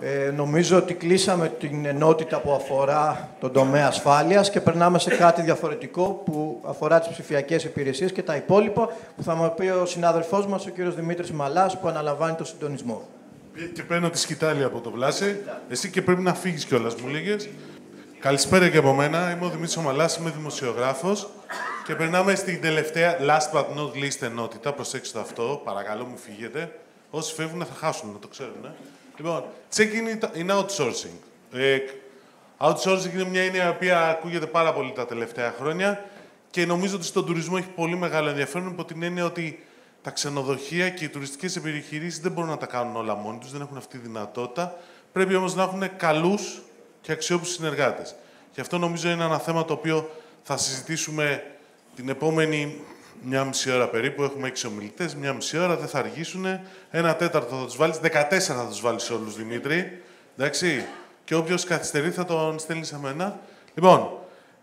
Ε, νομίζω ότι κλείσαμε την ενότητα που αφορά τον τομέα ασφάλειας και περνάμε σε κάτι διαφορετικό που αφορά τις ψηφιακές υπηρεσίες και τα υπόλοιπα που θα μου πει ο συνάδελφός μας, ο κύριος Δημήτρης Μαλάς, που αναλαμβάνει το συντονισμό. Ε, και παίρνω τη σκητάλη από το Βλάση. Εσύ και πρέπει να φύγεις κιόλας, μου λέγες. Καλησπέρα και από μένα. Είμαι ο Δημήτρης Μαλάς, είμαι δημοσιογράφος και περνάμε στην τελευταία last but not least ενότητα. Προσέξτε αυτό, παρακαλώ μου φύγετε. Όσοι φεύγουν θα χάσουν, να το ξέρουν. Ε. Λοιπόν, checking in outsourcing. Ε, outsourcing είναι μια έννοια που ακούγεται πάρα πολύ τα τελευταία χρόνια και νομίζω ότι στον τουρισμό έχει πολύ μεγάλο ενδιαφέρον υπό την έννοια ότι τα ξενοδοχεία και οι τουριστικές επιχειρήσεις δεν μπορούν να τα κάνουν όλα μόνοι τους, δεν έχουν αυτή τη δυνατότητα. Πρέπει όμως να έχουν καλούς και αξιόπιστους συνεργάτες. Και αυτό νομίζω είναι ένα θέμα το οποίο θα συζητήσουμε την επόμενη μια μισή ώρα περίπου, έχουμε έξι ομιλητές, μια μισή ώρα, δεν θα αργήσουν. Ένα τέταρτο θα τους βάλεις, 14 θα τους βάλεις όλους, Δημήτρη. Εντάξει. Και όποιος καθυστερεί θα τον στέλνει σε μένα. Λοιπόν,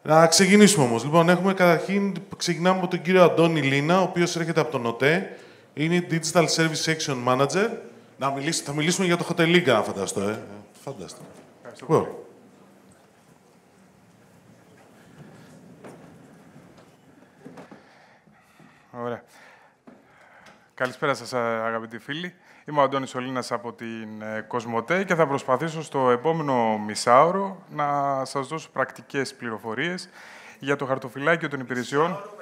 να ξεκινήσουμε όμως. Λοιπόν, έχουμε καταρχήν, ξεκινάμε από τον κύριο Αντώνη Λίνα, ο οποίος έρχεται από τον ΟΤΕ. Είναι Digital Service Action Manager. Να μιλήσουμε, θα μιλήσουμε για το Hotel League, αν φανταστώ. Ε. ε, ε φανταστώ. Λοιπόν. Ωραία. Καλησπέρα σας, αγαπητοί φίλοι. Είμαι ο Αντώνης Ολίνας από την ε, Κοσμοτέ και θα προσπαθήσω στο επόμενο μισάωρο να σας δώσω πρακτικές πληροφορίες για το χαρτοφυλάκιο των υπηρεσιών... Μισάωρο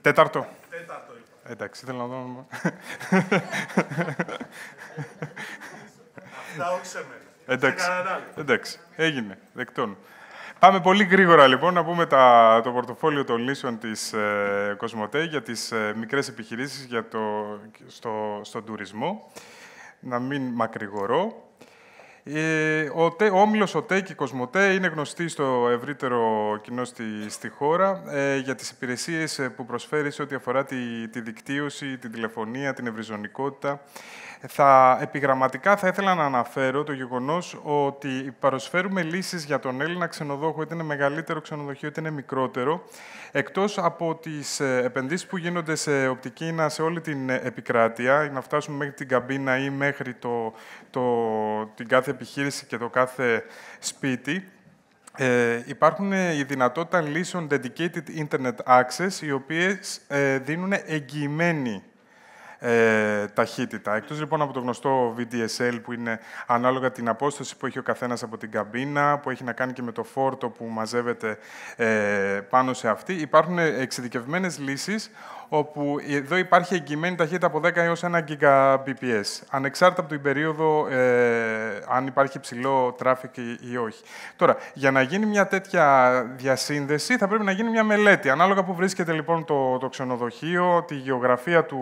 Τέταρτο. Τέταρτο. Εντάξει, ήθελα να δω... Αυτά όχι Εντάξει. Εντάξει, έγινε. Δεκτόν. Πάμε πολύ γρήγορα λοιπόν να πούμε τα, το πορτοφόλιο των λύσεων της ε, Κοσμοτέ για τις ε, μικρές επιχειρήσεις για το, στο, στον τουρισμό. Να μην μακρηγορώ. Ε, ο, τε, ο ΟΤΕ και η Κοσμοτέ είναι γνωστή στο ευρύτερο κοινό στη, χώρα ε, για τις υπηρεσίες ε, που προσφέρει σε ό,τι αφορά τη, τη δικτύωση, τη τηλεφωνία, την ευρυζωνικότητα, θα, επιγραμματικά θα ήθελα να αναφέρω το γεγονός ότι παροσφέρουμε λύσεις για τον Έλληνα ξενοδόχο, είτε είναι μεγαλύτερο ξενοδοχείο, είτε είναι μικρότερο, εκτός από τις ε, επενδύσεις που γίνονται σε οπτική να σε όλη την ε, επικράτεια, να φτάσουμε μέχρι την καμπίνα ή μέχρι το, το, την κάθε επιχείρηση και το κάθε σπίτι, ε, υπάρχουν οι δυνατότητα λύσεων dedicated internet access, οι οποίες δίνουν εγγυημένη ε, ταχύτητα. Εκτός λοιπόν από το γνωστό VDSL που είναι ανάλογα την απόσταση που έχει ο καθένας από την καμπίνα, που έχει να κάνει και με το φόρτο που μαζεύεται ε, πάνω σε αυτή, υπάρχουν εξειδικευμένες λύσεις όπου εδώ υπάρχει εγγυημένη ταχύτητα από 10 έως 1 Gbps, ανεξάρτητα από την περίοδο ε, αν υπάρχει ψηλό τράφικ ή όχι. Τώρα, για να γίνει μια τέτοια διασύνδεση θα πρέπει να γίνει μια μελέτη, ανάλογα που βρίσκεται λοιπόν το, το ξενοδοχείο, τη γεωγραφία του,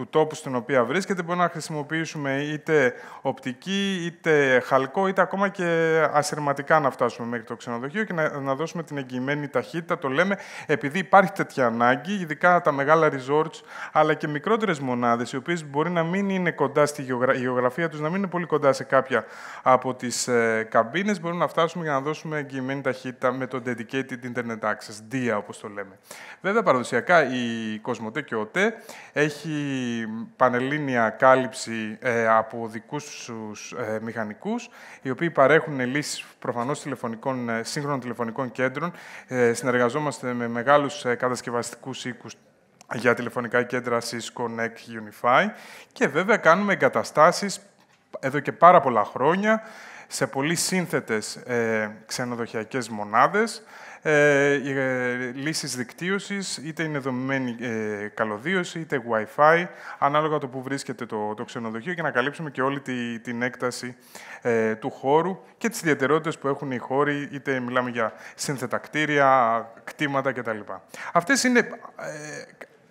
του τόπου στην οποία βρίσκεται. Μπορούμε να χρησιμοποιήσουμε είτε οπτική, είτε χαλκό, είτε ακόμα και ασυρματικά να φτάσουμε μέχρι το ξενοδοχείο και να, να δώσουμε την εγγυημένη ταχύτητα. Το λέμε επειδή υπάρχει τέτοια ανάγκη, ειδικά τα μεγάλα resorts, αλλά και μικρότερες μονάδες, οι οποίες μπορεί να μην είναι κοντά στη γεωγραφία τους, να μην είναι πολύ κοντά σε κάποια από τις ε, καμπίνες, μπορούμε να φτάσουμε για να δώσουμε εγγυημένη ταχύτητα με το Dedicated Internet Access, DIA όπως το λέμε. Βέβαια, παραδοσιακά η Κοσμοτέ και ο ΤΕ έχει πανελλήνια κάλυψη ε, από δικούς τους ε, μηχανικούς, οι οποίοι παρέχουν λύσεις προφανώς τηλεφωνικών, ε, σύγχρονων τηλεφωνικών κέντρων. Ε, συνεργαζόμαστε με μεγάλους ε, κατασκευαστικούς οίκους για τηλεφωνικά κέντρα Cisco, NEC, Unify και βέβαια κάνουμε εγκαταστάσεις εδώ και πάρα πολλά χρόνια σε πολύ σύνθετες ε, ξενοδοχειακές μονάδες, ε, ε, λύσεις δικτύωσης, είτε είναι δομημένη ε, καλωδίωση, είτε Wi-Fi, ανάλογα το που βρίσκεται το, το ξενοδοχείο για να καλύψουμε και όλη την έκταση ε, του χώρου και τις ιδιαιτερότητες που έχουν οι χώροι, είτε μιλάμε για σύνθετα κτίρια, κτήματα κτλ. Αυτές είναι, ε,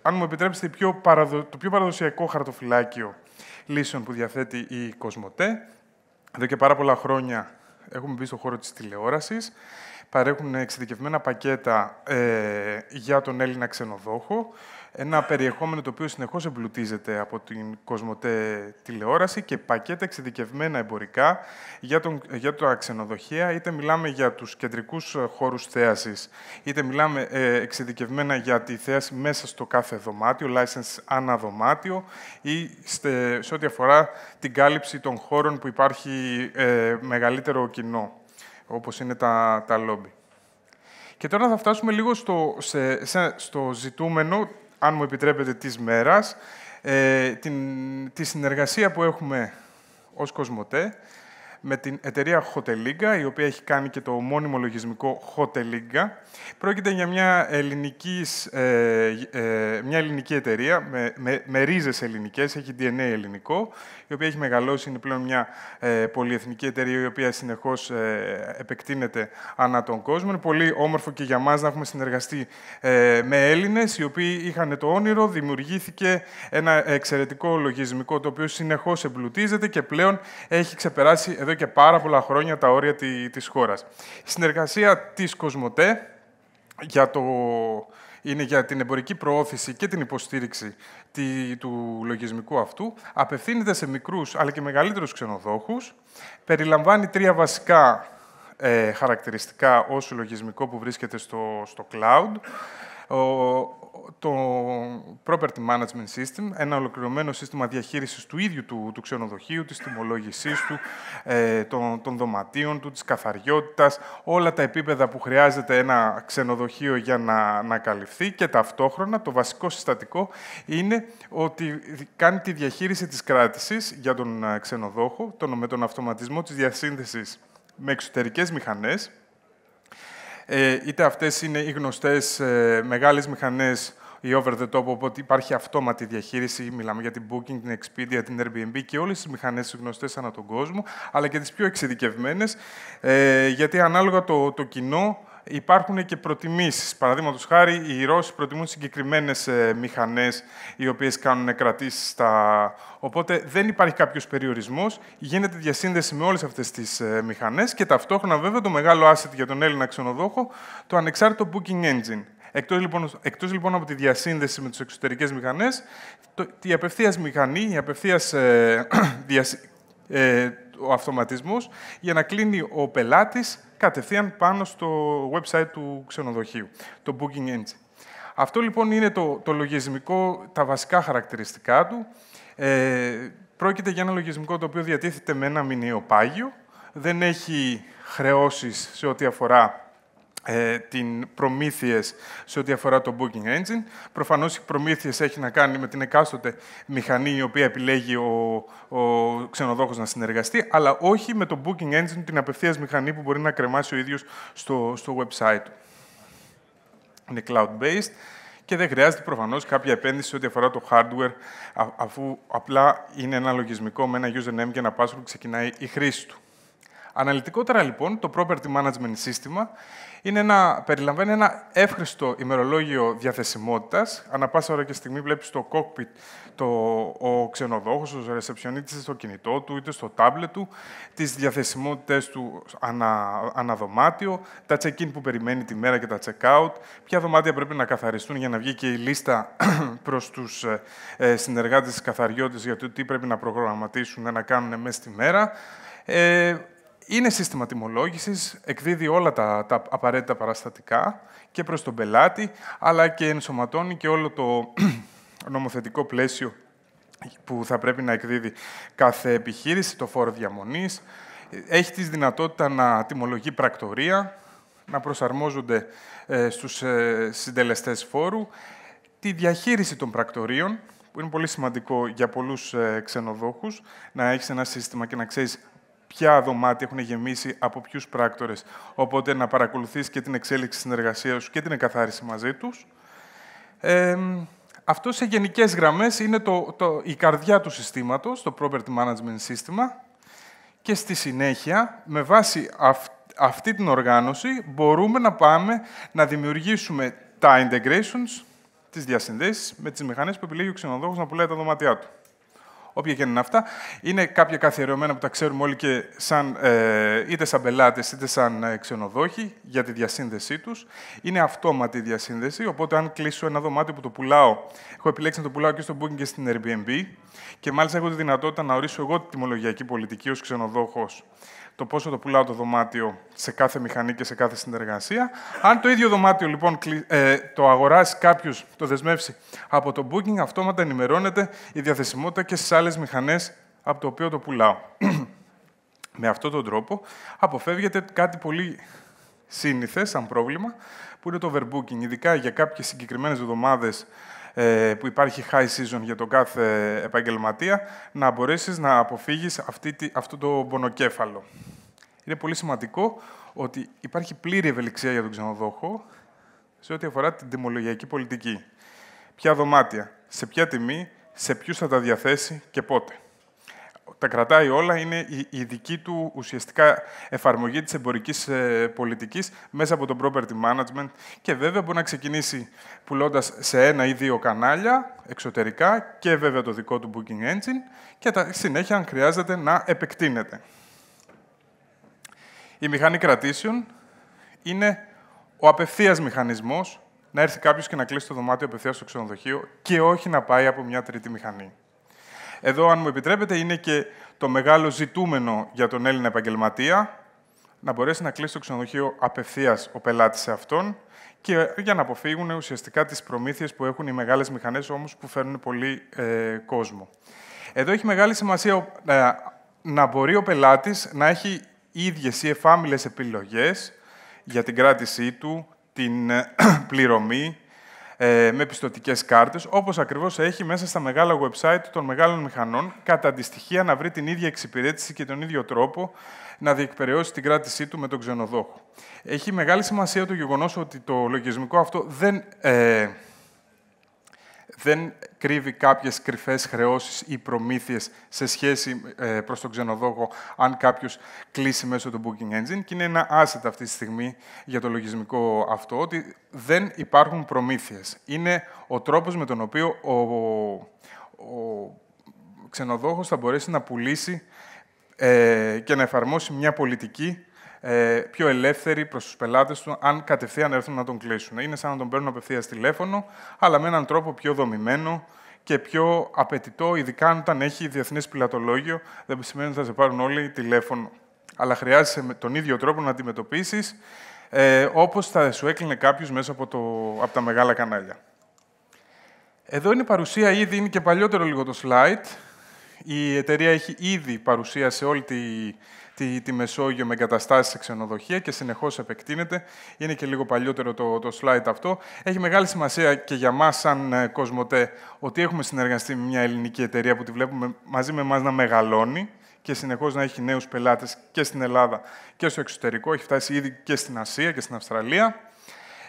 αν μου επιτρέψετε, πιο το πιο παραδοσιακό χαρτοφυλάκιο λύσεων που διαθέτει η Κοσμοτέ. Εδώ και πάρα πολλά χρόνια έχουμε μπει στον χώρο της τηλεόρασης παρέχουν εξειδικευμένα πακέτα ε, για τον Έλληνα ξενοδόχο, ένα περιεχόμενο το οποίο συνεχώς εμπλουτίζεται από την Κοσμοτέ τηλεόραση και πακέτα εξειδικευμένα εμπορικά για, τον, για τα ξενοδοχεία, είτε μιλάμε για τους κεντρικούς χώρους θέασης, είτε μιλάμε ε, εξειδικευμένα για τη θέαση μέσα στο κάθε δωμάτιο, license ανά δωμάτιο, ή σε, ό,τι αφορά την κάλυψη των χώρων που υπάρχει ε, μεγαλύτερο κοινό όπως είναι τα, τα λόμπι. Και τώρα θα φτάσουμε λίγο στο, σε, σε, στο ζητούμενο, αν μου επιτρέπετε, της μέρας, ε, την, τη συνεργασία που έχουμε ως Κοσμοτέ με την εταιρεία Hoteliga, η οποία έχει κάνει και το ομώνυμο λογισμικό Hoteliga. Πρόκειται για μια, ελληνικής, ε, ε μια ελληνική εταιρεία με, με, με ρίζες ελληνικές, έχει DNA ελληνικό, η οποία έχει μεγαλώσει, είναι πλέον μια ε, πολυεθνική εταιρεία η οποία συνεχώς ε, επεκτείνεται ανά τον κόσμο. Είναι πολύ όμορφο και για μας να έχουμε συνεργαστεί ε, με Έλληνες, οι οποίοι είχαν το όνειρο, δημιουργήθηκε ένα εξαιρετικό λογισμικό το οποίο συνεχώς εμπλουτίζεται και πλέον έχει ξεπεράσει εδώ και πάρα πολλά χρόνια τα όρια της χώρας. Η συνεργασία της Κοσμοτέ για το, είναι για την εμπορική προώθηση και την υποστήριξη του λογισμικού αυτού, απευθύνεται σε μικρούς αλλά και μεγαλύτερους ξενοδόχους, περιλαμβάνει τρία βασικά ε, χαρακτηριστικά ως λογισμικό που βρίσκεται στο, στο cloud, το Property Management System, ένα ολοκληρωμένο σύστημα διαχείρισης του ίδιου του, του ξενοδοχείου, της τιμολόγησής του, ε, των, δωματίων του, της καθαριότητας, όλα τα επίπεδα που χρειάζεται ένα ξενοδοχείο για να, να καλυφθεί και ταυτόχρονα το βασικό συστατικό είναι ότι κάνει τη διαχείριση της κράτησης για τον ε, ξενοδόχο τον, με τον αυτοματισμό της διασύνδεσης με εξωτερικές μηχανές, ε, είτε αυτές είναι οι γνωστές ε, μεγάλες μηχανές η over the top, οπότε υπάρχει αυτόματη διαχείριση. Μιλάμε για την Booking, την Expedia, την Airbnb και όλες τις μηχανές γνωστές ανά τον κόσμο, αλλά και τις πιο εξειδικευμένες, ε, γιατί ανάλογα το, το κοινό υπάρχουν και προτιμήσεις. Παραδείγματος χάρη, οι Ρώσοι προτιμούν συγκεκριμένες ε, μηχανές οι οποίες κάνουν κρατήσεις στα. Οπότε δεν υπάρχει κάποιος περιορισμός, γίνεται διασύνδεση με όλες αυτές τις ε, μηχανές και ταυτόχρονα βέβαια το μεγάλο asset για τον Έλληνα ξενοδόχο, το ανεξάρτητο booking engine. Εκτός λοιπόν, εκτός λοιπόν από τη διασύνδεση με τις εξωτερικές μηχανές, η απευθείας μηχανή, η απευθείας ε, ε, ο αυτοματισμός για να κλείνει ο πελάτης κατευθείαν πάνω στο website του ξενοδοχείου, το Booking Engine. Αυτό λοιπόν είναι το, το λογισμικό, τα βασικά χαρακτηριστικά του. Ε, πρόκειται για ένα λογισμικό το οποίο διατίθεται με ένα μηνύο πάγιο, δεν έχει χρεώσεις σε ό,τι αφορά ε, την προμήθειες σε ό,τι αφορά το Booking Engine. Προφανώς οι προμήθειες έχει να κάνει με την εκάστοτε μηχανή η οποία επιλέγει ο, ο ξενοδόχος να συνεργαστεί, αλλά όχι με το Booking Engine, την απευθείας μηχανή που μπορεί να κρεμάσει ο ίδιος στο, στο website του. Είναι cloud-based και δεν χρειάζεται προφανώς κάποια επένδυση σε ό,τι αφορά το hardware, αφού απλά είναι ένα λογισμικό με ένα username και ένα password που ξεκινάει η χρήση του. Αναλυτικότερα λοιπόν, το Property Management System είναι ένα, περιλαμβάνει ένα εύχριστο ημερολόγιο διαθεσιμότητας. Ανά πάσα ώρα και στιγμή βλέπεις στο cockpit το, ο ξενοδόχος, ο ρεσεψιονίτης στο κινητό του, είτε στο τάμπλετ του, τις διαθεσιμότητες του ανα, αναδωμάτιο, τα check-in που περιμένει τη μέρα και τα check-out, ποια δωμάτια πρέπει να καθαριστούν για να βγει και η λίστα προς τους ε, ε συνεργάτες της για το τι πρέπει να προγραμματίσουν, να κάνουν μέσα στη μέρα. Ε, είναι σύστημα τιμολόγησης, εκδίδει όλα τα, απαραίτητα παραστατικά και προς τον πελάτη, αλλά και ενσωματώνει και όλο το νομοθετικό πλαίσιο που θα πρέπει να εκδίδει κάθε επιχείρηση, το φόρο διαμονής. Έχει τη δυνατότητα να τιμολογεί πρακτορία, να προσαρμόζονται ε, στους ε, συντελεστές φόρου, τη διαχείριση των πρακτορίων, που είναι πολύ σημαντικό για πολλούς ε, ξενοδόχους, να έχεις ένα σύστημα και να ξέρεις ποια δωμάτια έχουν γεμίσει από ποιους πράκτορες. Οπότε να παρακολουθείς και την εξέλιξη συνεργασία σου και την εκαθάριση μαζί τους. Ε, αυτό σε γενικές γραμμές είναι το, το, η καρδιά του συστήματος, το property management System, Και στη συνέχεια, με βάση αυτή την οργάνωση, μπορούμε να πάμε να δημιουργήσουμε τα integrations, τις διασυνδέσεις με τις μηχανές που επιλέγει ο ξενοδόχος να πουλάει τα δωμάτια του όποια και είναι αυτά, είναι κάποια καθιερωμένα που τα ξέρουμε όλοι και σαν, ε, είτε σαν πελάτες είτε σαν ε, ξενοδόχοι για τη διασύνδεσή τους. Είναι αυτόματη η διασύνδεση, οπότε αν κλείσω ένα δωμάτιο που το πουλάω, έχω επιλέξει να το πουλάω και στο Booking και στην Airbnb και μάλιστα έχω τη δυνατότητα να ορίσω εγώ τη τιμολογιακή πολιτική ως ξενοδόχος το πόσο το πουλάω το δωμάτιο σε κάθε μηχανή και σε κάθε συνεργασία. Αν το ίδιο δωμάτιο λοιπόν ε, το αγοράσει κάποιος, το δεσμεύσει από το booking, αυτόματα ενημερώνεται η διαθεσιμότητα και στις άλλες μηχανές από το οποίο το πουλάω. Με αυτόν τον τρόπο αποφεύγεται κάτι πολύ σύνηθες σαν πρόβλημα, που είναι το overbooking, ειδικά για κάποιες συγκεκριμένες εβδομάδες ε, που υπάρχει high season για τον κάθε επαγγελματία, να μπορέσεις να αποφύγεις αυτή, αυτό το μπονοκέφαλο. Είναι πολύ σημαντικό ότι υπάρχει πλήρη ευελιξία για τον ξενοδόχο σε ό,τι αφορά την τιμολογιακή πολιτική. Ποια δωμάτια, σε ποια τιμή, σε ποιους θα τα διαθέσει και πότε τα κρατάει όλα, είναι η, η δική του ουσιαστικά εφαρμογή της εμπορικής ε, πολιτικής μέσα από το property management και βέβαια μπορεί να ξεκινήσει πουλώντας σε ένα ή δύο κανάλια εξωτερικά και βέβαια το δικό του booking engine και τα, συνέχεια αν χρειάζεται να επεκτείνεται. Η μηχανή κρατήσεων είναι ο απευθείας μηχανισμός να έρθει κάποιος και να κλείσει το δωμάτιο απευθείας στο ξενοδοχείο και όχι να πάει από μια τρίτη μηχανή. Εδώ, αν μου επιτρέπετε, είναι και το μεγάλο ζητούμενο για τον Έλληνα επαγγελματία, να μπορέσει να κλείσει το ξενοδοχείο απευθείας ο πελάτης σε αυτόν και για να αποφύγουν ουσιαστικά τις προμήθειες που έχουν οι μεγάλες μηχανές, όμως που φέρνουν πολύ ε, κόσμο. Εδώ έχει μεγάλη σημασία ε, να μπορεί ο πελάτης να έχει ίδιες ή εφάμιλες επιλογές για την κράτησή του, την ε, πληρωμή, ε, με πιστοτικές κάρτες, όπως ακριβώς έχει μέσα στα μεγάλα website των μεγάλων μηχανών, κατά αντιστοιχεία να βρει την ίδια εξυπηρέτηση και τον ίδιο τρόπο να διεκπαιρεώσει την κράτησή του με τον ξενοδόχο. Έχει μεγάλη σημασία το γεγονός ότι το λογισμικό αυτό δεν. Ε, δεν κρύβει κάποιες κρυφές χρεώσεις ή προμήθειες σε σχέση ε, προς τον ξενοδόχο αν κάποιος κλείσει μέσω του Booking Engine και είναι ένα asset αυτή τη στιγμή για το λογισμικό αυτό ότι δεν υπάρχουν προμήθειες. Είναι ο τρόπος με τον οποίο ο, ο, ξενοδόχος θα μπορέσει να πουλήσει ε, και να εφαρμόσει μια πολιτική ε, πιο ελεύθεροι προς τους πελάτες του, αν κατευθείαν έρθουν να τον κλείσουν. Είναι σαν να τον παίρνουν απευθείας τηλέφωνο, αλλά με έναν τρόπο πιο δομημένο και πιο απαιτητό, ειδικά όταν έχει διεθνές πιλατολόγιο. Δεν σημαίνει ότι θα σε πάρουν όλοι τηλέφωνο. Αλλά χρειάζεσαι με τον ίδιο τρόπο να αντιμετωπίσεις ε, όπως θα σου έκλεινε κάποιος μέσα από, το, από τα μεγάλα κανάλια. Εδώ είναι η παρουσία ήδη, είναι και παλιότερο λίγο το slide. Η εταιρεία έχει ήδη παρουσία σε όλη τη τη Μεσόγειο με εγκαταστάσεις σε ξενοδοχεία και συνεχώς επεκτείνεται. Είναι και λίγο παλιότερο το, το slide αυτό. Έχει μεγάλη σημασία και για μας, σαν ε, Κοσμοτέ ότι έχουμε συνεργαστεί με μια ελληνική εταιρεία που τη βλέπουμε μαζί με εμάς να μεγαλώνει και συνεχώς να έχει νέους πελάτες και στην Ελλάδα και στο εξωτερικό. Έχει φτάσει ήδη και στην Ασία και στην Αυστραλία.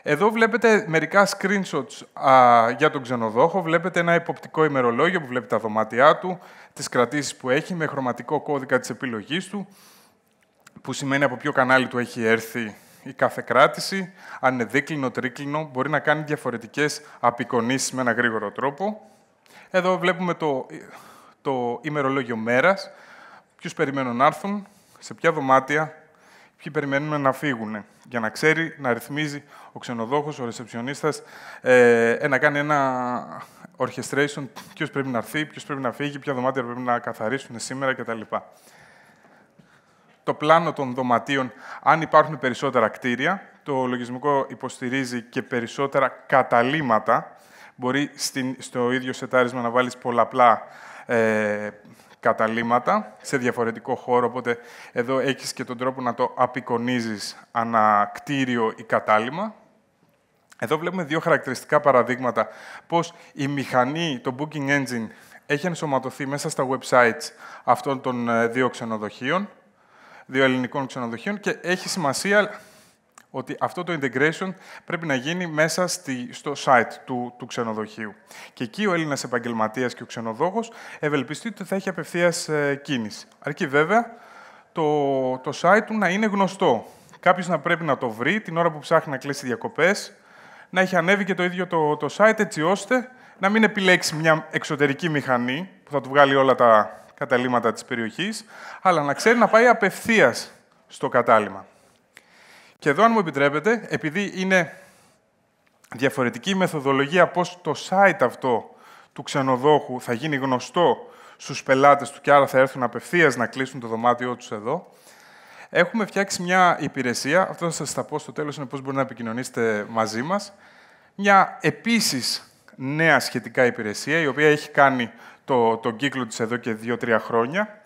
Εδώ βλέπετε μερικά screenshots α, για τον ξενοδόχο. Βλέπετε ένα υποπτικό ημερολόγιο που βλέπετε τα δωμάτια του, τις κρατήσεις που έχει με χρωματικό κώδικα της επιλογής του που σημαίνει από ποιο κανάλι του έχει έρθει η κάθε κράτηση, αν είναι δίκλινο, τρίκλινο, μπορεί να κάνει διαφορετικές απεικονίσεις με ένα γρήγορο τρόπο. Εδώ βλέπουμε το, το ημερολόγιο μέρας, ποιους περιμένουν να έρθουν, σε ποια δωμάτια, ποιοι περιμένουν να φύγουν, για να ξέρει, να ρυθμίζει ο ξενοδόχος, ο ρεσεψιονίστας, ε, ε, να κάνει ένα orchestration, ποιος πρέπει να έρθει, ποιος πρέπει να φύγει, ποια δωμάτια πρέπει να καθαρίσουν σήμερα κτλ το πλάνο των δωματίων, αν υπάρχουν περισσότερα κτίρια. Το λογισμικό υποστηρίζει και περισσότερα καταλήματα. Μπορεί στην, στο ίδιο σετάρισμα να βάλεις πολλαπλά ε, καταλήματα σε διαφορετικό χώρο, οπότε εδώ έχεις και τον τρόπο να το απεικονίζεις ανά κτίριο ή κατάλημα. Εδώ βλέπουμε δύο χαρακτηριστικά παραδείγματα, πώς η μηχανή, το booking engine, έχει ενσωματωθεί μέσα στα websites αυτών των ε, δύο ξενοδοχείων δύο ελληνικών ξενοδοχείων και έχει σημασία ότι αυτό το integration πρέπει να γίνει μέσα στη, στο site του, του ξενοδοχείου. Και εκεί ο Έλληνας επαγγελματίας και ο ξενοδόχος ευελπιστεί ότι θα έχει απευθείας ε, κίνηση. Αρκεί βέβαια το, το site του να είναι γνωστό. Κάποιος να πρέπει να το βρει την ώρα που ψάχνει να κλείσει διακοπές, να έχει ανέβει και το ίδιο το, το site έτσι ώστε να μην επιλέξει μια εξωτερική μηχανή που θα του βγάλει όλα τα καταλήματα της περιοχής, αλλά να ξέρει να πάει απευθείας στο κατάλημα. Και εδώ, αν μου επιτρέπετε, επειδή είναι διαφορετική η μεθοδολογία πώς το site αυτό του ξενοδόχου θα γίνει γνωστό στους πελάτες του και άρα θα έρθουν απευθείας να κλείσουν το δωμάτιό τους εδώ, έχουμε φτιάξει μια υπηρεσία, αυτό θα σας τα πω στο τέλος, είναι πώς μπορεί να επικοινωνήσετε μαζί μας, μια επίσης νέα σχετικά υπηρεσία, η οποία έχει κάνει το, τον κύκλο της εδώ και δύο-τρία χρόνια.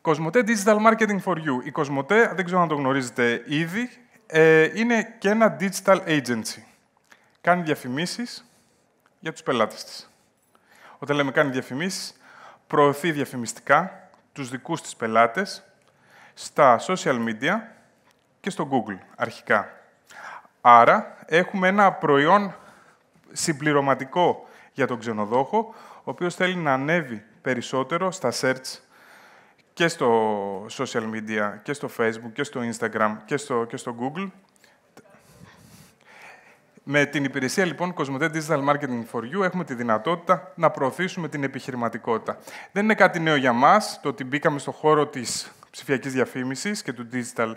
Κοσμοτέ Digital Marketing for You. Η Κοσμοτέ, δεν ξέρω αν το γνωρίζετε ήδη, ε, είναι και ένα digital agency. Κάνει διαφημίσεις για τους πελάτες της. Όταν λέμε κάνει διαφημίσεις, προωθεί διαφημιστικά τους δικούς της πελάτες στα social media και στο Google αρχικά. Άρα, έχουμε ένα προϊόν συμπληρωματικό για τον ξενοδόχο, ο οποίος θέλει να ανέβει περισσότερο στα search και στο social media, και στο facebook, και στο instagram, και στο, και στο google. Με την υπηρεσία λοιπόν Cosmote Digital Marketing for You έχουμε τη δυνατότητα να προωθήσουμε την επιχειρηματικότητα. Δεν είναι κάτι νέο για μας το ότι μπήκαμε στον χώρο της ψηφιακής διαφήμισης και του digital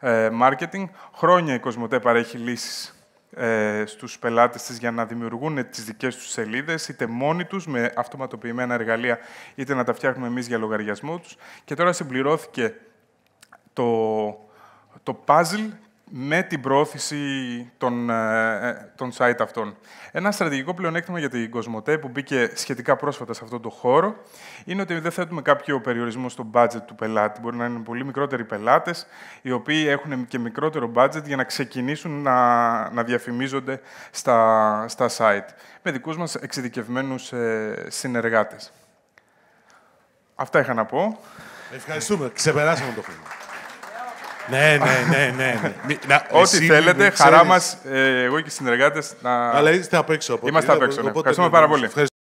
ε, marketing. Χρόνια η Cosmote παρέχει λύσεις ε, στους πελάτες της για να δημιουργούν τις δικές τους σελίδες, είτε μόνοι τους με αυτοματοποιημένα εργαλεία, είτε να τα φτιάχνουμε εμείς για λογαριασμό τους. Και τώρα συμπληρώθηκε το, το puzzle με την πρόθεση των, ε, ε, των site αυτών. Ένα στρατηγικό πλεονέκτημα για την Κοσμοτέ που μπήκε σχετικά πρόσφατα σε αυτόν τον χώρο είναι ότι δεν θέτουμε κάποιο περιορισμό στο budget του πελάτη. Μπορεί να είναι πολύ μικρότεροι πελάτες, οι οποίοι έχουν και μικρότερο budget για να ξεκινήσουν να, να διαφημίζονται στα, στα site με δικούς μας εξειδικευμένους ε, συνεργάτες. Αυτά είχα να πω. Ευχαριστούμε. Ξεπεράσαμε το χρόνο. Ναι, ναι, ναι. ναι. Να, Ό,τι θέλετε, χαρά μας, ε, εγώ και οι συνεργάτες. Να... Αλλά είστε απ' έξω. Είμαστε απ' έξω. Ναι. Ευχαριστούμε πάρα πολύ.